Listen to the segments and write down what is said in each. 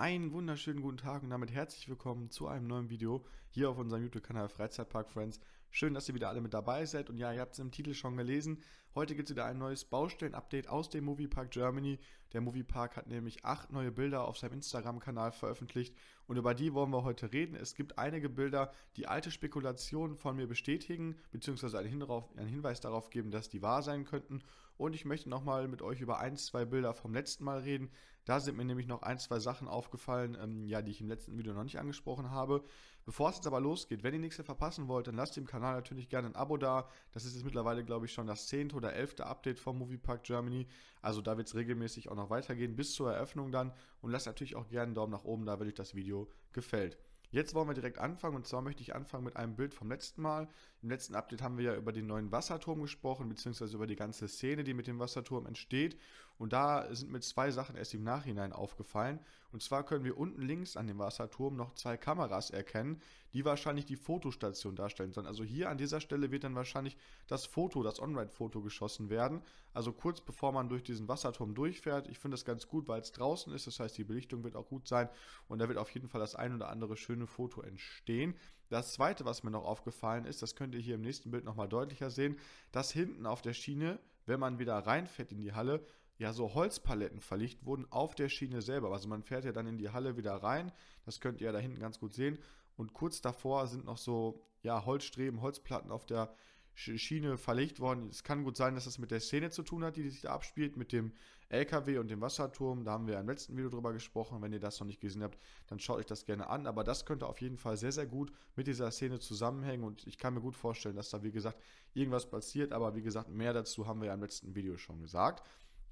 Einen wunderschönen guten Tag und damit herzlich willkommen zu einem neuen Video hier auf unserem YouTube-Kanal Freizeitpark Friends. Schön, dass ihr wieder alle mit dabei seid. Und ja, ihr habt es im Titel schon gelesen. Heute gibt es wieder ein neues Baustellen-Update aus dem Moviepark Germany. Der Moviepark hat nämlich acht neue Bilder auf seinem Instagram-Kanal veröffentlicht. Und über die wollen wir heute reden. Es gibt einige Bilder, die alte Spekulationen von mir bestätigen, beziehungsweise einen, Hinrauf, einen Hinweis darauf geben, dass die wahr sein könnten. Und ich möchte nochmal mit euch über ein, zwei Bilder vom letzten Mal reden. Da sind mir nämlich noch ein, zwei Sachen aufgefallen, ähm, ja, die ich im letzten Video noch nicht angesprochen habe. Bevor es jetzt aber losgeht, wenn ihr nichts mehr verpassen wollt, dann lasst dem Kanal natürlich gerne ein Abo da. Das ist jetzt mittlerweile, glaube ich, schon das 10. oder 11. Update vom Moviepark Germany. Also da wird es regelmäßig auch noch weitergehen bis zur Eröffnung dann. Und lasst natürlich auch gerne einen Daumen nach oben da, wenn euch das Video gefällt. Jetzt wollen wir direkt anfangen und zwar möchte ich anfangen mit einem Bild vom letzten Mal. Im letzten Update haben wir ja über den neuen Wasserturm gesprochen, beziehungsweise über die ganze Szene, die mit dem Wasserturm entsteht. Und da sind mir zwei Sachen erst im Nachhinein aufgefallen. Und zwar können wir unten links an dem Wasserturm noch zwei Kameras erkennen, die wahrscheinlich die Fotostation darstellen sollen. Also hier an dieser Stelle wird dann wahrscheinlich das Foto, das On-Ride-Foto geschossen werden. Also kurz bevor man durch diesen Wasserturm durchfährt. Ich finde das ganz gut, weil es draußen ist. Das heißt, die Belichtung wird auch gut sein. Und da wird auf jeden Fall das ein oder andere schöne Foto entstehen. Das zweite, was mir noch aufgefallen ist, das könnt ihr hier im nächsten Bild nochmal deutlicher sehen, dass hinten auf der Schiene, wenn man wieder reinfährt in die Halle, ja so Holzpaletten verlegt wurden auf der Schiene selber. Also man fährt ja dann in die Halle wieder rein, das könnt ihr ja da hinten ganz gut sehen. Und kurz davor sind noch so ja, Holzstreben, Holzplatten auf der Schiene verlegt worden. Es kann gut sein, dass das mit der Szene zu tun hat, die sich da abspielt, mit dem LKW und dem Wasserturm. Da haben wir im letzten Video drüber gesprochen. Wenn ihr das noch nicht gesehen habt, dann schaut euch das gerne an. Aber das könnte auf jeden Fall sehr, sehr gut mit dieser Szene zusammenhängen. Und ich kann mir gut vorstellen, dass da, wie gesagt, irgendwas passiert. Aber wie gesagt, mehr dazu haben wir ja im letzten Video schon gesagt.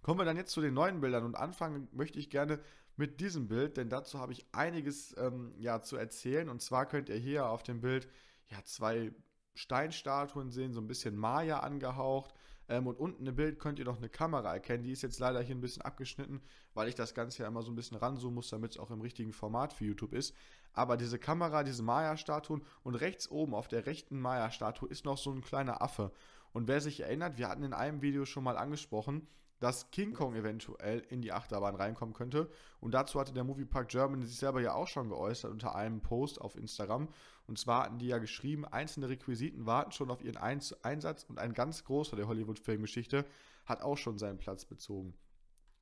Kommen wir dann jetzt zu den neuen Bildern und anfangen möchte ich gerne mit diesem Bild, denn dazu habe ich einiges ähm, ja, zu erzählen. Und zwar könnt ihr hier auf dem Bild ja zwei Steinstatuen sehen, so ein bisschen Maya angehaucht. Ähm, und unten im Bild könnt ihr noch eine Kamera erkennen. Die ist jetzt leider hier ein bisschen abgeschnitten, weil ich das Ganze ja immer so ein bisschen ranzoomen muss, damit es auch im richtigen Format für YouTube ist. Aber diese Kamera, diese Maya-Statuen und rechts oben auf der rechten Maya-Statue ist noch so ein kleiner Affe. Und wer sich erinnert, wir hatten in einem Video schon mal angesprochen, dass King Kong eventuell in die Achterbahn reinkommen könnte. Und dazu hatte der Moviepark Germany sich selber ja auch schon geäußert unter einem Post auf Instagram. Und zwar hatten die ja geschrieben, einzelne Requisiten warten schon auf ihren Einsatz und ein ganz großer der Hollywood-Filmgeschichte hat auch schon seinen Platz bezogen.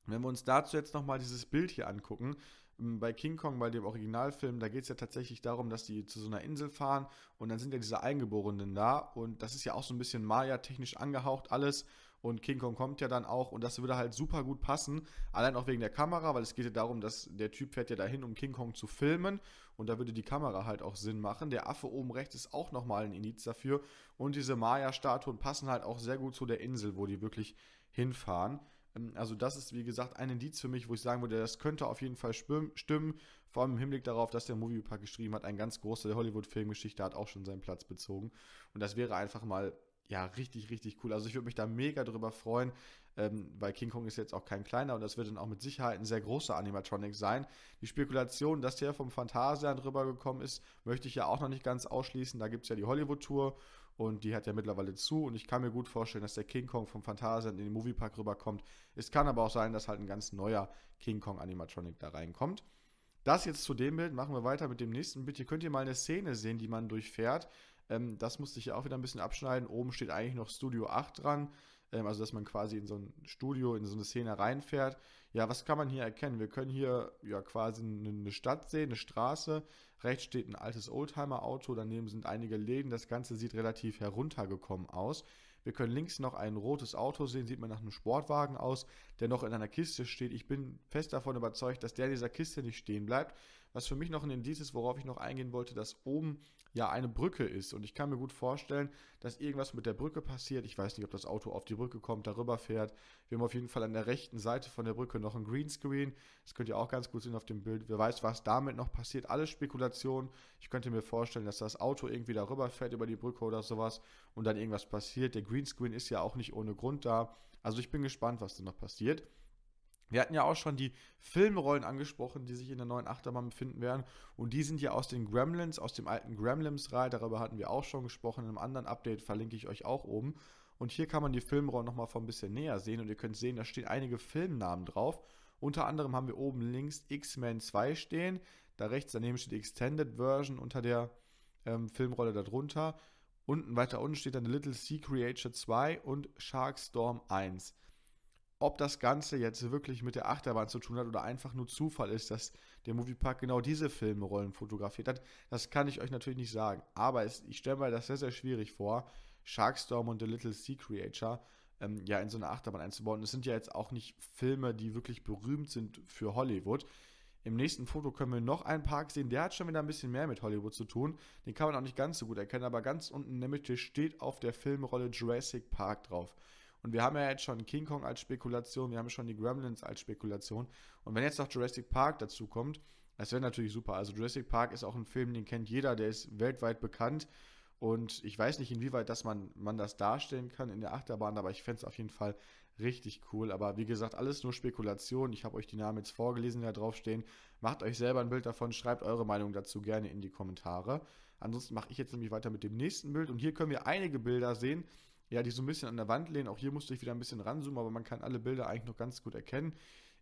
Wenn wir uns dazu jetzt nochmal dieses Bild hier angucken, ähm, bei King Kong, bei dem Originalfilm, da geht es ja tatsächlich darum, dass die zu so einer Insel fahren und dann sind ja diese Eingeborenen da und das ist ja auch so ein bisschen Maya-technisch angehaucht alles und King Kong kommt ja dann auch und das würde halt super gut passen. Allein auch wegen der Kamera, weil es geht ja darum, dass der Typ fährt ja dahin, um King Kong zu filmen. Und da würde die Kamera halt auch Sinn machen. Der Affe oben rechts ist auch nochmal ein Indiz dafür. Und diese Maya-Statuen passen halt auch sehr gut zu der Insel, wo die wirklich hinfahren. Ähm, also das ist, wie gesagt, ein Indiz für mich, wo ich sagen würde, das könnte auf jeden Fall stimmen. Vor allem im Hinblick darauf, dass der Moviepark geschrieben hat, ein ganz großer der Hollywood-Filmgeschichte hat auch schon seinen Platz bezogen. Und das wäre einfach mal ja, richtig, richtig cool. Also ich würde mich da mega drüber freuen, ähm, weil King Kong ist jetzt auch kein kleiner und das wird dann auch mit Sicherheit ein sehr großer Animatronic sein. Die Spekulation, dass der vom Phantasialand rübergekommen ist, möchte ich ja auch noch nicht ganz ausschließen. Da gibt es ja die Hollywood-Tour und die hat ja mittlerweile zu und ich kann mir gut vorstellen, dass der King Kong vom Phantasialand in den Moviepark rüberkommt. Es kann aber auch sein, dass halt ein ganz neuer King Kong Animatronic da reinkommt. Das jetzt zu dem Bild, machen wir weiter mit dem nächsten Bild. Hier könnt ihr mal eine Szene sehen, die man durchfährt. Ähm, das musste ich ja auch wieder ein bisschen abschneiden. Oben steht eigentlich noch Studio 8 dran, ähm, also dass man quasi in so ein Studio, in so eine Szene reinfährt. Ja, was kann man hier erkennen? Wir können hier ja quasi eine Stadt sehen, eine Straße. Rechts steht ein altes Oldtimer-Auto, daneben sind einige Läden. Das Ganze sieht relativ heruntergekommen aus. Wir können links noch ein rotes Auto sehen, sieht man nach einem Sportwagen aus, der noch in einer Kiste steht. Ich bin fest davon überzeugt, dass der in dieser Kiste nicht stehen bleibt, was für mich noch ein Indiz ist, worauf ich noch eingehen wollte, dass oben ja eine Brücke ist. Und ich kann mir gut vorstellen, dass irgendwas mit der Brücke passiert. Ich weiß nicht, ob das Auto auf die Brücke kommt, darüber fährt. Wir haben auf jeden Fall an der rechten Seite von der Brücke noch ein Greenscreen. Das könnt ihr auch ganz gut sehen auf dem Bild. Wer weiß, was damit noch passiert. Alle Spekulationen. Ich könnte mir vorstellen, dass das Auto irgendwie darüber fährt, über die Brücke oder sowas und dann irgendwas passiert. Der Greenscreen ist ja auch nicht ohne Grund da. Also ich bin gespannt, was da noch passiert. Wir hatten ja auch schon die Filmrollen angesprochen, die sich in der neuen Achterbahn befinden werden. Und die sind ja aus den Gremlins, aus dem alten gremlins reihe Darüber hatten wir auch schon gesprochen. In einem anderen Update verlinke ich euch auch oben. Und hier kann man die Filmrollen nochmal von ein bisschen näher sehen. Und ihr könnt sehen, da stehen einige Filmnamen drauf. Unter anderem haben wir oben links X-Men 2 stehen. Da rechts daneben steht die Extended Version unter der ähm, Filmrolle darunter. Unten weiter unten steht dann Little Sea Creature 2 und Shark Storm 1 ob das Ganze jetzt wirklich mit der Achterbahn zu tun hat oder einfach nur Zufall ist, dass der Moviepark genau diese Filmrollen fotografiert hat, das kann ich euch natürlich nicht sagen. Aber es, ich stelle mir das sehr, sehr schwierig vor, Sharkstorm und The Little Sea Creature ähm, ja in so eine Achterbahn einzubauen. Es sind ja jetzt auch nicht Filme, die wirklich berühmt sind für Hollywood. Im nächsten Foto können wir noch einen Park sehen, der hat schon wieder ein bisschen mehr mit Hollywood zu tun. Den kann man auch nicht ganz so gut erkennen, aber ganz unten in der Mitte steht auf der Filmrolle Jurassic Park drauf. Und wir haben ja jetzt schon King Kong als Spekulation, wir haben schon die Gremlins als Spekulation. Und wenn jetzt noch Jurassic Park dazu kommt, das wäre natürlich super. Also Jurassic Park ist auch ein Film, den kennt jeder, der ist weltweit bekannt. Und ich weiß nicht, inwieweit dass man, man das darstellen kann in der Achterbahn, aber ich fände es auf jeden Fall richtig cool. Aber wie gesagt, alles nur Spekulation. Ich habe euch die Namen jetzt vorgelesen, die da draufstehen. Macht euch selber ein Bild davon, schreibt eure Meinung dazu gerne in die Kommentare. Ansonsten mache ich jetzt nämlich weiter mit dem nächsten Bild. Und hier können wir einige Bilder sehen, ja, die so ein bisschen an der Wand lehnen. Auch hier musste ich wieder ein bisschen ranzoomen, aber man kann alle Bilder eigentlich noch ganz gut erkennen.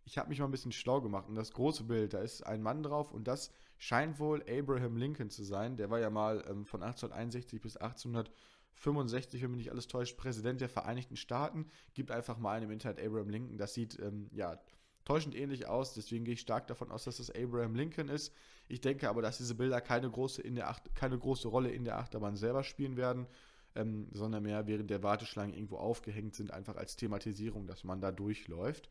Ich habe mich mal ein bisschen schlau gemacht und das große Bild, da ist ein Mann drauf und das scheint wohl Abraham Lincoln zu sein. Der war ja mal ähm, von 1861 bis 1865, wenn mich nicht alles täuscht, Präsident der Vereinigten Staaten. Gibt einfach mal einen im Internet Abraham Lincoln. Das sieht, ähm, ja, täuschend ähnlich aus. Deswegen gehe ich stark davon aus, dass das Abraham Lincoln ist. Ich denke aber, dass diese Bilder keine große, in der Ach keine große Rolle in der Achterbahn selber spielen werden ähm, sondern mehr während der Warteschlangen irgendwo aufgehängt sind, einfach als Thematisierung, dass man da durchläuft.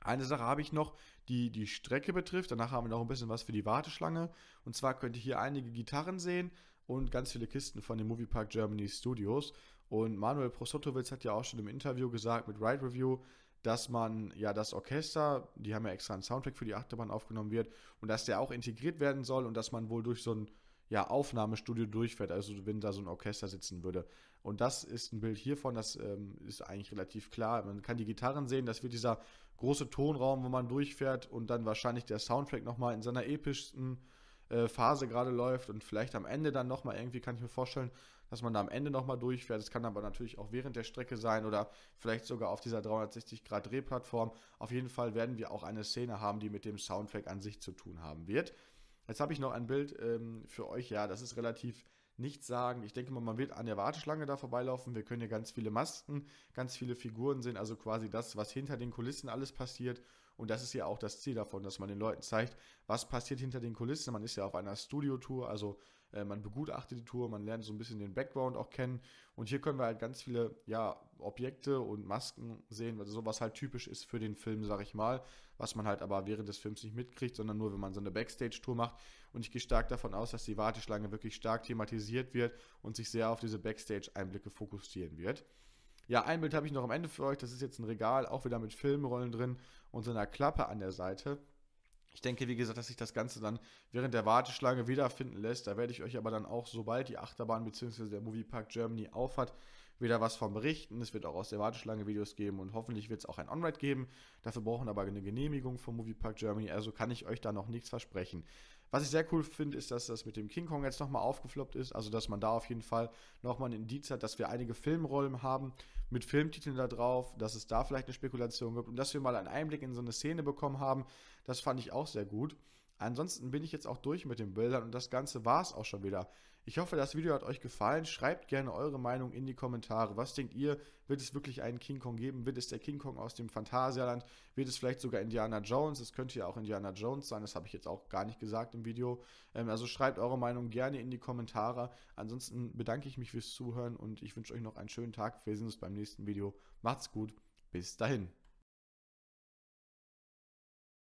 Eine Sache habe ich noch, die die Strecke betrifft. Danach haben wir noch ein bisschen was für die Warteschlange. Und zwar könnt ihr hier einige Gitarren sehen und ganz viele Kisten von den Moviepark Germany Studios. Und Manuel Prosotowitz hat ja auch schon im Interview gesagt mit Ride Review, dass man ja das Orchester, die haben ja extra einen Soundtrack für die Achterbahn aufgenommen wird, und dass der auch integriert werden soll und dass man wohl durch so ein ja, Aufnahmestudio durchfährt, also wenn da so ein Orchester sitzen würde. Und das ist ein Bild hiervon, das ähm, ist eigentlich relativ klar. Man kann die Gitarren sehen, das wird dieser große Tonraum, wo man durchfährt und dann wahrscheinlich der Soundtrack nochmal in seiner epischsten äh, Phase gerade läuft und vielleicht am Ende dann nochmal irgendwie, kann ich mir vorstellen, dass man da am Ende nochmal durchfährt. Das kann aber natürlich auch während der Strecke sein oder vielleicht sogar auf dieser 360-Grad-Drehplattform. Auf jeden Fall werden wir auch eine Szene haben, die mit dem Soundtrack an sich zu tun haben wird. Jetzt habe ich noch ein Bild ähm, für euch. Ja, das ist relativ nichts sagen. Ich denke mal, man wird an der Warteschlange da vorbeilaufen. Wir können hier ganz viele Masken, ganz viele Figuren sehen, also quasi das, was hinter den Kulissen alles passiert. Und das ist ja auch das Ziel davon, dass man den Leuten zeigt, was passiert hinter den Kulissen. Man ist ja auf einer Studiotour, also äh, man begutachtet die Tour, man lernt so ein bisschen den Background auch kennen. Und hier können wir halt ganz viele ja, Objekte und Masken sehen, also sowas halt typisch ist für den Film, sag ich mal, was man halt aber während des Films nicht mitkriegt, sondern nur, wenn man so eine Backstage-Tour macht. Und ich gehe stark davon aus, dass die Warteschlange wirklich stark thematisiert wird und sich sehr auf diese Backstage-Einblicke fokussieren wird. Ja, ein Bild habe ich noch am Ende für euch. Das ist jetzt ein Regal, auch wieder mit Filmrollen drin und so einer Klappe an der Seite. Ich denke, wie gesagt, dass sich das Ganze dann während der Warteschlange wiederfinden lässt. Da werde ich euch aber dann auch, sobald die Achterbahn bzw. der Moviepark Germany aufhat, wieder was vom berichten. Es wird auch aus der Warteschlange Videos geben und hoffentlich wird es auch ein On-Ride geben. Dafür brauchen aber eine Genehmigung vom Moviepark Germany, also kann ich euch da noch nichts versprechen. Was ich sehr cool finde, ist, dass das mit dem King Kong jetzt nochmal aufgefloppt ist. Also, dass man da auf jeden Fall nochmal ein Indiz hat, dass wir einige Filmrollen haben mit Filmtiteln da drauf, dass es da vielleicht eine Spekulation gibt und dass wir mal einen Einblick in so eine Szene bekommen haben. Das fand ich auch sehr gut. Ansonsten bin ich jetzt auch durch mit den Bildern und das Ganze war es auch schon wieder ich hoffe, das Video hat euch gefallen. Schreibt gerne eure Meinung in die Kommentare. Was denkt ihr? Wird es wirklich einen King Kong geben? Wird es der King Kong aus dem Phantasialand? Wird es vielleicht sogar Indiana Jones? Es könnte ja auch Indiana Jones sein. Das habe ich jetzt auch gar nicht gesagt im Video. Ähm, also schreibt eure Meinung gerne in die Kommentare. Ansonsten bedanke ich mich fürs Zuhören und ich wünsche euch noch einen schönen Tag. Wir sehen uns beim nächsten Video. Macht's gut. Bis dahin.